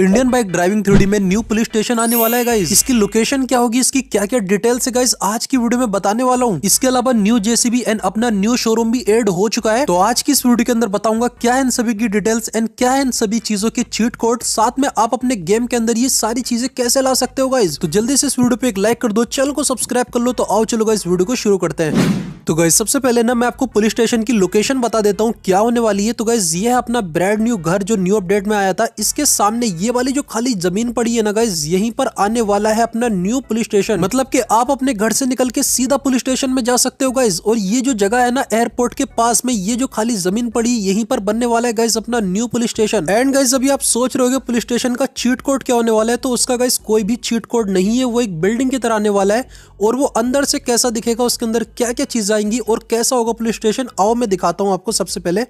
Indian bike driving three में new police station आने वाला है गाइस इसकी लोकेशन क्या होगी इसकी क्या क्या डिटेल्स है गाइस आज की वीडियो में बताने वाला हूँ इसके अलावा न्यू जेसीबी एंड अपना न्यू शोरूम भी एड हो चुका है तो आज की इस वीडियो के अंदर बताऊंगा क्या इन सभी की डिटेल्स एंड क्या इन सभी चीजों के चीट कोड साथ में आप अपने गेम के अंदर ये सारी चीजें कैसे ला सकते हो गाइज तो जल्दी से इस वीडियो पे एक लाइक कर दो चैनल को सब्सक्राइब कर लो तो आओ चलो इस वीडियो को शुरू करते हैं तो गाइज सबसे पहले ना मैं आपको पुलिस स्टेशन की लोकेशन बता देता हूँ क्या होने वाली है तो गाइज ये है अपना ब्रांड न्यू घर जो न्यू अपडेट में आया था इसके सामने ये ये वाली जो खाली जमीन पड़ी है ना गाइज यहीं पर आने वाला है अपना न्यू पुलिस स्टेशन मतलब कि आप अपने घर से निकल के सीधा पुलिस स्टेशन में जा सकते हो गाइज और ये जो जगह है ना एयरपोर्ट के पास में ये जो खाली जमीन पड़ी यहीं पर बनने वाला है गाइज अपना new police station and guys अभी आप सोच रहे हो पुलिस स्टेशन का चीट कोड क्या होने वाला है तो उसका गाइज कोई भी चीट कोड नहीं है वो एक बिल्डिंग की तरह आने वाला है और वो अंदर से कैसा दिखेगा उसके अंदर क्या क्या चीज आएंगी और कैसा होगा पुलिस स्टेशन आओ मैं दिखाता हूँ आपको सबसे पहले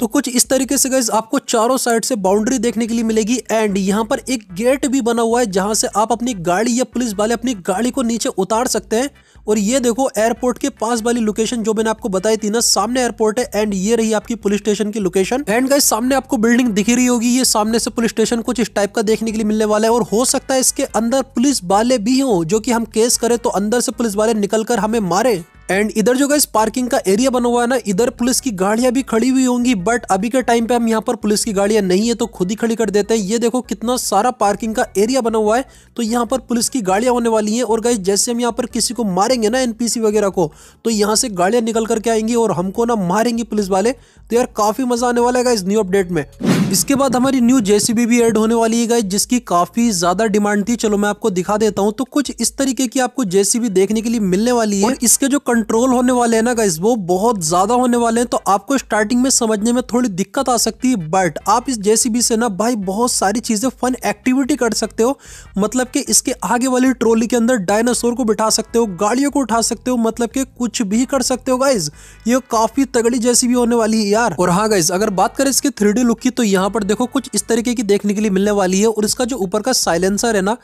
तो कुछ इस तरीके से गैस आपको चारों साइड से बाउंड्री देखने के लिए मिलेगी एंड यहाँ पर एक गेट भी बना हुआ है जहाँ से आप अपनी गाड़ी या पुलिस वाले अपनी गाड़ी को नीचे उतार सकते हैं और ये देखो एयरपोर्ट के पास वाली लोकेशन जो मैंने आपको बताई थी ना सामने एयरपोर्ट है एंड ये रही आपकी पुलिस स्टेशन की लोकेशन एंड गाइस सामने आपको बिल्डिंग दिख रही होगी ये सामने से पुलिस स्टेशन कुछ इस टाइप का देखने के लिए मिलने वाला है और हो सकता है इसके अंदर पुलिस वाले भी हों जो कि हम केस करें तो अंदर से पुलिस वाले निकल कर हमें मारे एंड इधर जो गाइस पार्किंग का एरिया बना हुआ है ना इधर पुलिस की गाड़ियां भी खड़ी हुई होंगी बट अभी के टाइम पे हम यहाँ पर पुलिस की गाड़ियां नहीं है तो खुद ही खड़ी कर देते हैं ये देखो कितना सारा पार्किंग का एरिया बना हुआ है तो यहाँ पर पुलिस की गाड़ियां होने वाली है और गाइस जैसे हम यहाँ पर किसी को मारेंगे ना एनपीसी वगैरह को तो यहाँ से गाड़ियां निकल करके आएंगी और हमको ना मारेंगी पुलिस वाले तो यार काफी मजा आने वाला है इस न्यू अपडेट में इसके बाद हमारी न्यू जेसीबी भी ऐड होने वाली है जिसकी काफी ज्यादा डिमांड थी चलो मैं आपको दिखा देता हूँ तो कुछ इस तरीके की आपको जेसीबी देखने के लिए मिलने वाली है इसके जो कंट्रोल होने वाले हैं ना गाइज वो बहुत ज़्यादा होने वाले हैं तो आपको स्टार्टिंग में समझने में थोड़ी दिक्कत आ सकती है बट आप इस जेसीबी से ना भाई बहुत सारी चीज़ें फन एक्टिविटी कर सकते हो मतलब कि इसके आगे वाली ट्रोली के अंदर डायनासोर को बिठा सकते हो गाड़ियों को उठा सकते हो मतलब के कुछ भी कर सकते हो गाइज ये काफ़ी तगड़ी जेसीबी होने वाली है यार और हाँ गाइज अगर बात करें इसके थ्री लुक की तो यहाँ पर देखो कुछ इस तरीके की देखने के लिए मिलने वाली है और इसका जो ऊपर का साइलेंसर है ना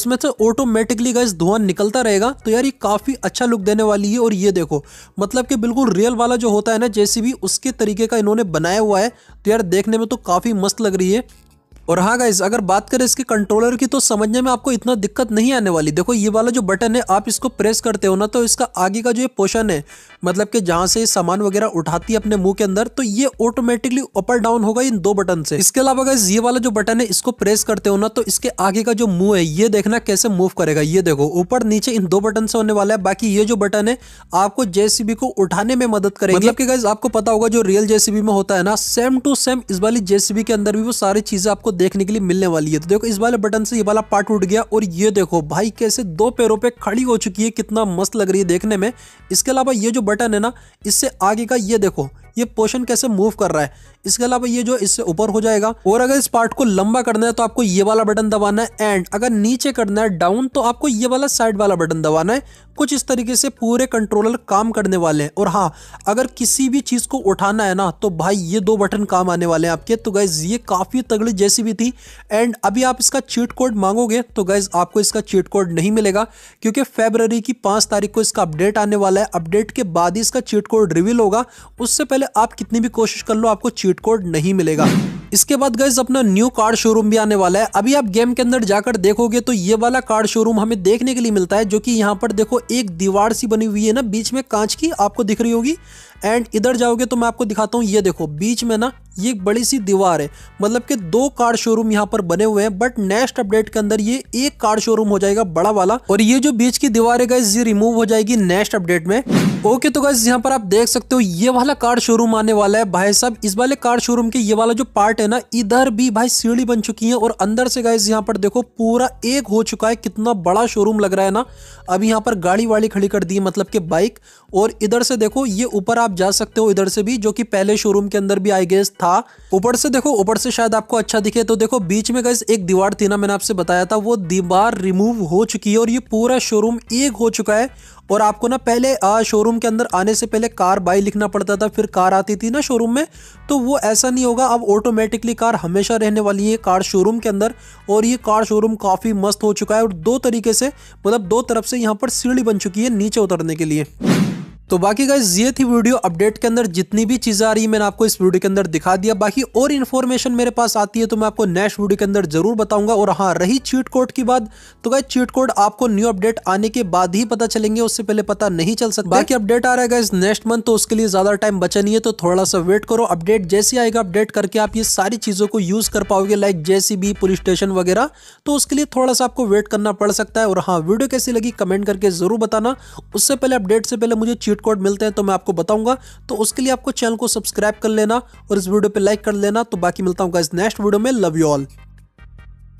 उसमें से ऑटोमेटिकली गाइज धुआं निकलता रहेगा तो यार ये काफ़ी अच्छा लुक देने वाली है और ये देखो मतलब कि बिल्कुल रियल वाला जो होता है ना जेसीबी उसके तरीके का इन्होंने बनाया हुआ है तो यार देखने में तो काफ़ी मस्त लग रही है और हाँ गाइज अगर बात करें इसके कंट्रोलर की तो समझने में आपको इतना दिक्कत नहीं आने वाली देखो ये वाला जो बटन है आप इसको प्रेस करते हो ना तो इसका आगे का जो ये पोशन है मतलब कि जहाँ से सामान वगैरह उठाती है अपने मुंह के अंदर तो ये ऑटोमेटिकली अपर डाउन होगा इन दो बटन से इसके अलावा गाइज ये वाला जो बटन है इसको प्रेस करते हो ना तो इसके आगे का जो मुंह है ये देखना कैसे मूव करेगा ये देखो ऊपर नीचे इन दो बटन से होने वाला है बाकी ये जो बटन है आपको जेसीबी को उठाने में मदद करेगा मतलब कि गाइज आपको पता होगा जो रियल जेसीबी में होता है ना सेम टू सेम इस वाली जेसीबी के अंदर भी वो सारी चीजें आपको देखने के लिए मिलने वाली है तो देखो इस वाले बटन से ये वाला पार्ट उठ गया और ये देखो भाई कैसे दो पैरों पे खड़ी हो चुकी है कितना मस्त लग रही है देखने में इसके अलावा ये जो बटन है ना इससे आगे का ये देखो ये पोर्शन कैसे मूव कर रहा है इसके अलावा ये जो इससे ऊपर हो जाएगा और अगर इस पार्ट को लंबा करना है तो आपको ये वाला बटन दबाना है एंड अगर नीचे करना है डाउन तो आपको ये वाला साइड वाला बटन दबाना है कुछ इस तरीके से पूरे कंट्रोलर काम करने वाले हैं और हाँ अगर किसी भी चीज़ को उठाना है ना तो भाई ये दो बटन काम आने वाले हैं आपके तो गाइज ये काफ़ी तगड़ी जैसी भी थी एंड अभी आप इसका चीट कोड मांगोगे तो गाइज आपको इसका चीट कोड नहीं मिलेगा क्योंकि फेबररी की पांच तारीख को इसका अपडेट आने वाला है अपडेट के बाद ही इसका चीट कोड रिविल होगा उससे पहले पहले आप कितनी भी कोशिश कर लो आपको चीट कोड नहीं मिलेगा इसके बाद गैस अपना न्यू कार्ड शोरूम भी आने वाला है अभी आप गेम के अंदर जाकर देखोगे तो ये वाला कार्ड शोरूम हमें देखने के लिए मिलता है जो कि यहाँ पर देखो एक दीवार सी बनी हुई है ना बीच में कांच की आपको दिख रही होगी एंड इधर जाओगे तो मैं आपको दिखाता हूँ ये देखो बीच में ना ये एक बड़ी सी दीवार है मतलब कि दो कार शोरूम यहाँ पर बने हुए हैं बट नेक्स्ट अपडेट के अंदर ये एक कार शोरूम हो जाएगा बड़ा वाला और ये जो बीच की दीवार है ये रिमूव हो जाएगी नेक्स्ट अपडेट में ओके तो गाइज यहाँ पर आप देख सकते हो ये वाला कार शोरूम आने वाला है भाई साहब इस वाले कार शोरूम के ये वाला जो पार्ट है ना इधर भी भाई सीढ़ी बन चुकी है और अंदर से गाइज यहाँ पर देखो पूरा एक हो चुका है कितना बड़ा शोरूम लग रहा है ना अभी यहाँ पर गाड़ी वाड़ी खड़ी कर दी मतलब की बाइक और इधर से देखो ये ऊपर आप जा सकते हो इधर से भी जो कि पहले शोरूम के अंदर भी आई गेस था ऊपर से देखो ऊपर से शायद आपको अच्छा दिखे तो देखो बीच में गैस एक दीवार थी ना मैंने आपसे बताया था वो दीवार रिमूव हो चुकी है और ये पूरा शोरूम एक हो चुका है और आपको ना पहले शोरूम के अंदर आने से पहले कार बाई लिखना पड़ता था फिर कार आती थी ना शोरूम में तो वो ऐसा नहीं होगा अब ऑटोमेटिकली कार हमेशा रहने वाली है कार शोरूम के अंदर और ये कार शोरूम काफ़ी मस्त हो चुका है और दो तरीके से मतलब दो तरफ से यहाँ पर सीढ़ी बन चुकी है नीचे उतरने के लिए तो बाकी का ये थी वीडियो अपडेट के अंदर जितनी भी चीज़ें आ रही मैंने आपको इस वीडियो के अंदर दिखा दिया बाकी और इन्फॉर्मेशन मेरे पास आती है तो मैं आपको नेक्स्ट वीडियो के अंदर जरूर बताऊंगा और हाँ रही चीट कोड की बात तो गाइज चीट कोड आपको न्यू अपडेट आने के बाद ही पता चलेंगे उससे पहले पता नहीं चल सकता बाकी अपडेट आ रहा है नेक्स्ट मंथ तो उसके लिए ज़्यादा टाइम बचा नहीं है तो थोड़ा सा वेट करो अपडेट जैसे आएगा अपडेट करके आप ये सारी चीज़ों को यूज़ कर पाओगे लाइक जैसी भी पुलिस स्टेशन वगैरह तो उसके लिए थोड़ा सा आपको वेट करना पड़ सकता है और हाँ वीडियो कैसी लगी कमेंट करके जरूर बताना उससे पहले अपडेट से पहले मुझे चीट कोड मिलते हैं तो मैं आपको बताऊंगा तो उसके लिए आपको चैनल को सब्सक्राइब कर लेना और इस वीडियो पर लाइक कर लेना तो बाकी मिलता हूँ इस नेक्स्ट वीडियो में लव यू ऑल